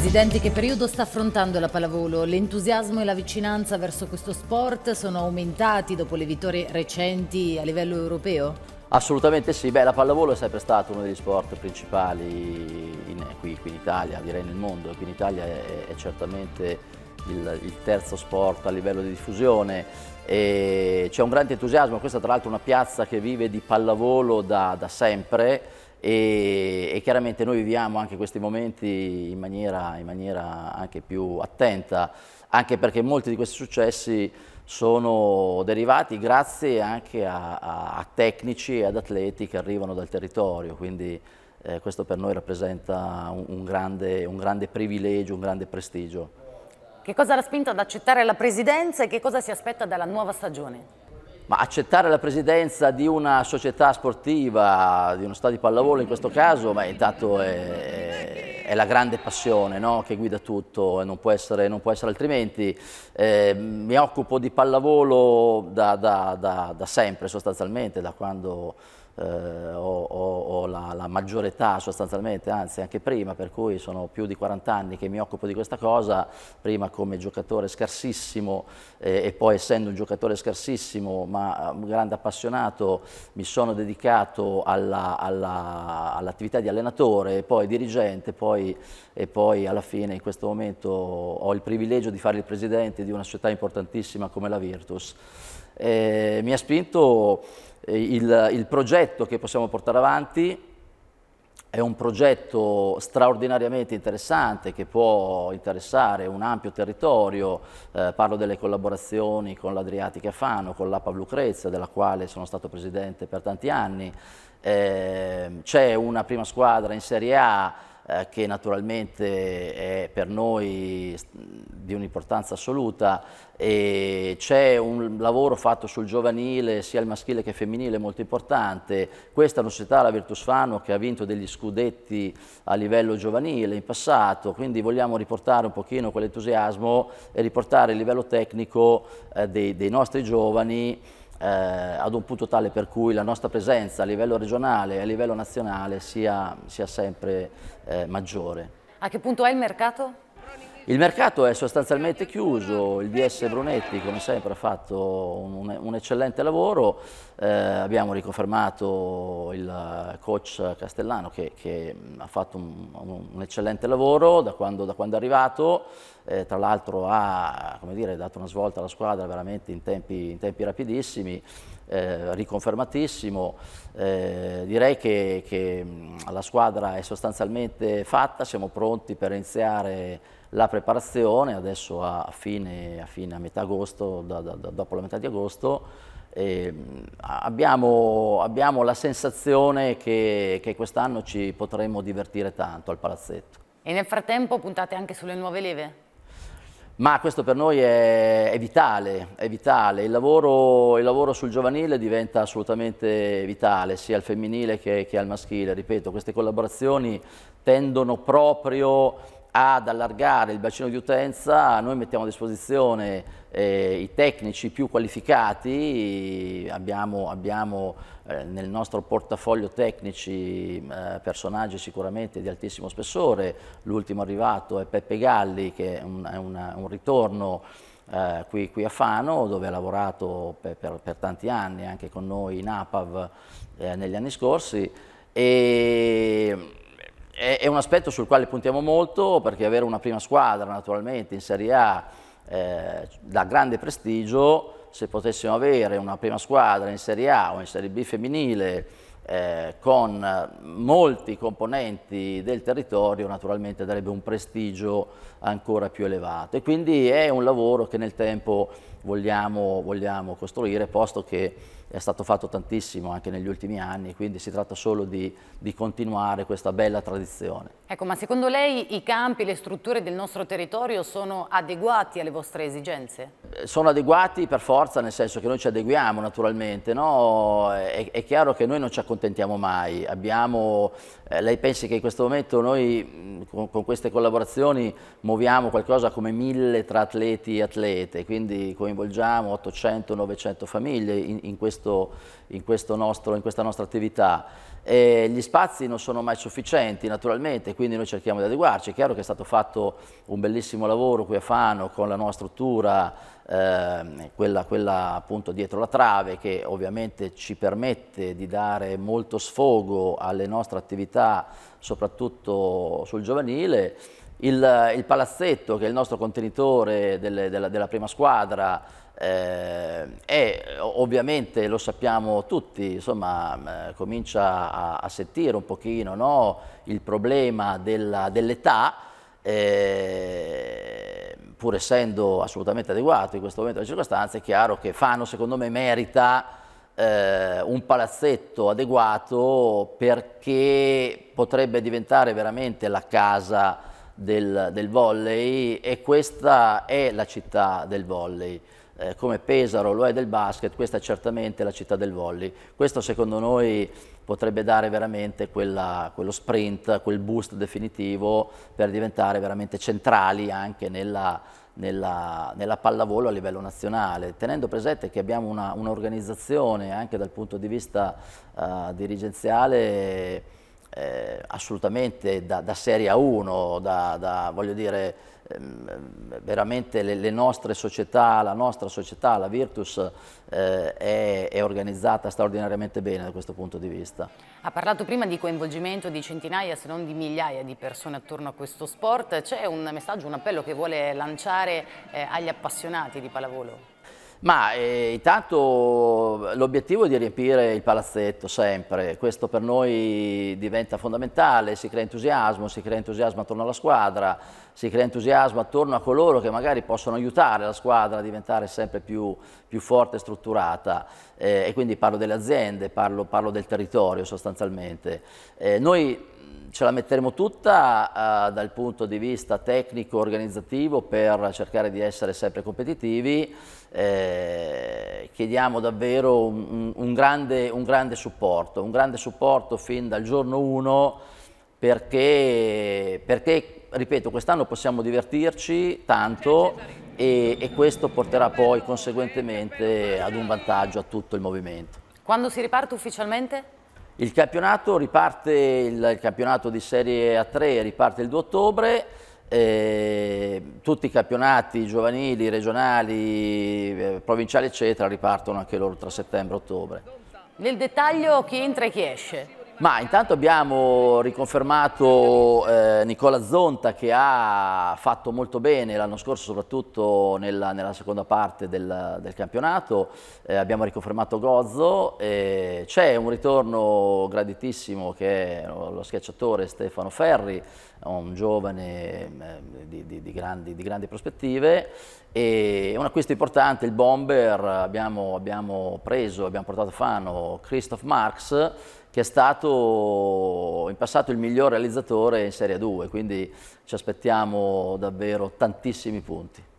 Presidente, che periodo sta affrontando la pallavolo? L'entusiasmo e la vicinanza verso questo sport sono aumentati dopo le vittorie recenti a livello europeo? Assolutamente sì, Beh, la pallavolo è sempre stato uno degli sport principali in, qui, qui, in Italia, direi nel mondo, qui in Italia è, è certamente il, il, terzo sport a livello di diffusione e c'è un grande entusiasmo, questa tra l'altro è una piazza che vive di pallavolo da, da sempre e, e, chiaramente noi viviamo anche questi momenti in maniera, in maniera anche più attenta, anche perché molti di questi successi sono derivati grazie anche a, a, a tecnici e ad atleti che arrivano dal territorio, quindi eh, questo per noi rappresenta un, un, grande, un grande privilegio, un grande prestigio. Che cosa l'ha spinto ad accettare la presidenza e che cosa si aspetta dalla nuova stagione? Ma accettare la presidenza di una società sportiva, di uno stadio di pallavolo in questo caso, ma intanto è, è la grande passione no? che guida tutto e non può essere, non può essere altrimenti. Eh, mi occupo di pallavolo da, da, da, da sempre sostanzialmente, da quando eh, alla maggior età sostanzialmente, anzi anche prima, per cui sono più di 40 anni che mi occupo di questa cosa, prima come giocatore scarsissimo eh, e poi essendo un giocatore scarsissimo ma eh, un grande appassionato mi sono dedicato all'attività alla, all di allenatore, poi dirigente poi, e poi alla fine in questo momento ho il privilegio di fare il presidente di una società importantissima come la Virtus. Eh, mi ha spinto eh, il, il progetto che possiamo portare avanti è un progetto straordinariamente interessante che può interessare un ampio territorio, eh, parlo delle collaborazioni con l'Adriatica Fano, con l'APA Lucrezia, della quale sono stato presidente per tanti anni, eh, c'è una prima squadra in Serie A eh, che naturalmente è per noi di un'importanza assoluta e c'è un lavoro fatto sul giovanile, sia il maschile che il femminile, molto importante. Questa è una società, la Virtus Fano, che ha vinto degli scudetti a livello giovanile in passato, quindi vogliamo riportare un pochino quell'entusiasmo e riportare il livello tecnico eh, dei, dei nostri giovani eh, ad un punto tale per cui la nostra presenza a livello regionale e a livello nazionale sia, sia sempre eh, maggiore. A che punto è il mercato? Il mercato è sostanzialmente chiuso, il DS Brunetti come sempre ha fatto un, un eccellente lavoro, eh, abbiamo riconfermato il coach Castellano che, che ha fatto un, un, un eccellente lavoro da quando, da quando è arrivato, eh, tra l'altro ha dire, dato una svolta alla squadra veramente in tempi, in tempi rapidissimi, eh, riconfermatissimo, eh, direi che, che la squadra è sostanzialmente fatta, siamo pronti per iniziare la preparazione adesso a fine, a, fine, a metà agosto, da, da, dopo la metà di agosto, eh, abbiamo, abbiamo, la sensazione che, che quest'anno ci potremmo divertire tanto al palazzetto. E nel frattempo puntate anche sulle nuove leve? Ma questo per noi è, è vitale, è vitale. Il, lavoro, il lavoro, sul giovanile diventa assolutamente vitale, sia al femminile che, che al maschile. Ripeto, queste collaborazioni tendono proprio ad allargare il bacino di utenza, noi mettiamo a disposizione eh, i tecnici più qualificati, abbiamo, abbiamo eh, nel nostro portafoglio tecnici eh, personaggi sicuramente di altissimo spessore, l'ultimo arrivato è Peppe Galli che è un, è una, un ritorno eh, qui, qui, a Fano dove ha lavorato per, per, per, tanti anni anche con noi in APAV eh, negli anni scorsi e è, è un aspetto sul quale puntiamo molto perché avere una prima squadra naturalmente in Serie A eh, da grande prestigio se potessimo avere una prima squadra in Serie A o in Serie B femminile eh, con molti componenti del territorio naturalmente darebbe un prestigio ancora più elevato e quindi è un lavoro che nel tempo vogliamo, vogliamo costruire posto che è stato fatto tantissimo anche negli ultimi anni, quindi si tratta solo di, di, continuare questa bella tradizione. Ecco, ma secondo lei i campi, le strutture del nostro territorio sono adeguati alle vostre esigenze? Eh, sono adeguati per forza, nel senso che noi ci adeguiamo naturalmente, no? è, è chiaro che noi non ci accontentiamo accontentiamo mai. Abbiamo, eh, lei pensi che in questo momento noi mm, con, con, queste collaborazioni muoviamo qualcosa come mille tra atleti e atlete, quindi coinvolgiamo 800-900 famiglie in, in, questo, in, questo nostro, in questa nostra attività eh, gli spazi non sono mai sufficienti naturalmente, quindi noi cerchiamo di adeguarci. È chiaro che è stato fatto un bellissimo lavoro qui a Fano con la nuova struttura, eh, quella, quella, appunto dietro la trave, che ovviamente ci permette di dare molto sfogo alle nostre attività, soprattutto sul giovanile. Il, il, palazzetto, che è il nostro contenitore delle, della, della, prima squadra, eh, è ovviamente, lo sappiamo tutti, insomma, eh, comincia a, a, sentire un pochino no, il problema dell'età, dell eh, pur essendo assolutamente adeguato in questo momento alle circostanze, è chiaro che Fano secondo me merita eh, un palazzetto adeguato perché potrebbe diventare veramente la casa del, del, volley e questa è la città del volley. Eh, come Pesaro lo è del basket, questa è certamente la città del volley. Questo secondo noi potrebbe dare veramente quella, quello sprint, quel boost definitivo per diventare veramente centrali anche nella, nella, nella pallavolo a livello nazionale, tenendo presente che abbiamo un'organizzazione anche dal punto di vista uh, dirigenziale eh, assolutamente da, da serie A1, da, da, voglio dire, ehm, veramente le, le, nostre società, la nostra società, la Virtus, eh, è, è, organizzata straordinariamente bene da questo punto di vista. Ha parlato prima di coinvolgimento di centinaia, se non di migliaia di persone attorno a questo sport. C'è un messaggio, un appello che vuole lanciare eh, agli appassionati di pallavolo? Ma eh, intanto l'obiettivo è di riempire il palazzetto sempre, questo per noi diventa fondamentale, si crea entusiasmo, si crea entusiasmo attorno alla squadra, si crea entusiasmo attorno a coloro che magari possono aiutare la squadra a diventare sempre più, più forte e strutturata eh, e quindi parlo delle aziende, parlo, parlo del territorio sostanzialmente. Eh, noi ce la metteremo tutta eh, dal punto di vista tecnico, organizzativo per cercare di essere sempre competitivi eh, chiediamo davvero un, un, grande, un, grande, supporto, un grande supporto fin dal giorno 1 perché, perché ripeto, quest'anno possiamo divertirci tanto e, e questo porterà poi conseguentemente ad un vantaggio a tutto il movimento. Quando si riparte ufficialmente? Il campionato riparte, il, il campionato di Serie A3 riparte il 2 ottobre, eh, tutti i campionati giovanili, regionali, eh, provinciali eccetera ripartono anche loro tra settembre e ottobre. Nel dettaglio chi entra e chi esce? Ma intanto abbiamo riconfermato eh, Nicola Zonta che ha fatto molto bene l'anno scorso, soprattutto nella, nella seconda parte del, del campionato. Eh, abbiamo riconfermato Gozzo. C'è un ritorno graditissimo che è lo schiacciatore Stefano Ferri, un giovane eh, di, di, di, grandi, di grandi prospettive e un acquisto importante, il bomber, abbiamo, abbiamo, preso, abbiamo portato a Fano Christoph Marx che è stato in passato il miglior realizzatore in Serie 2, quindi ci aspettiamo davvero tantissimi punti.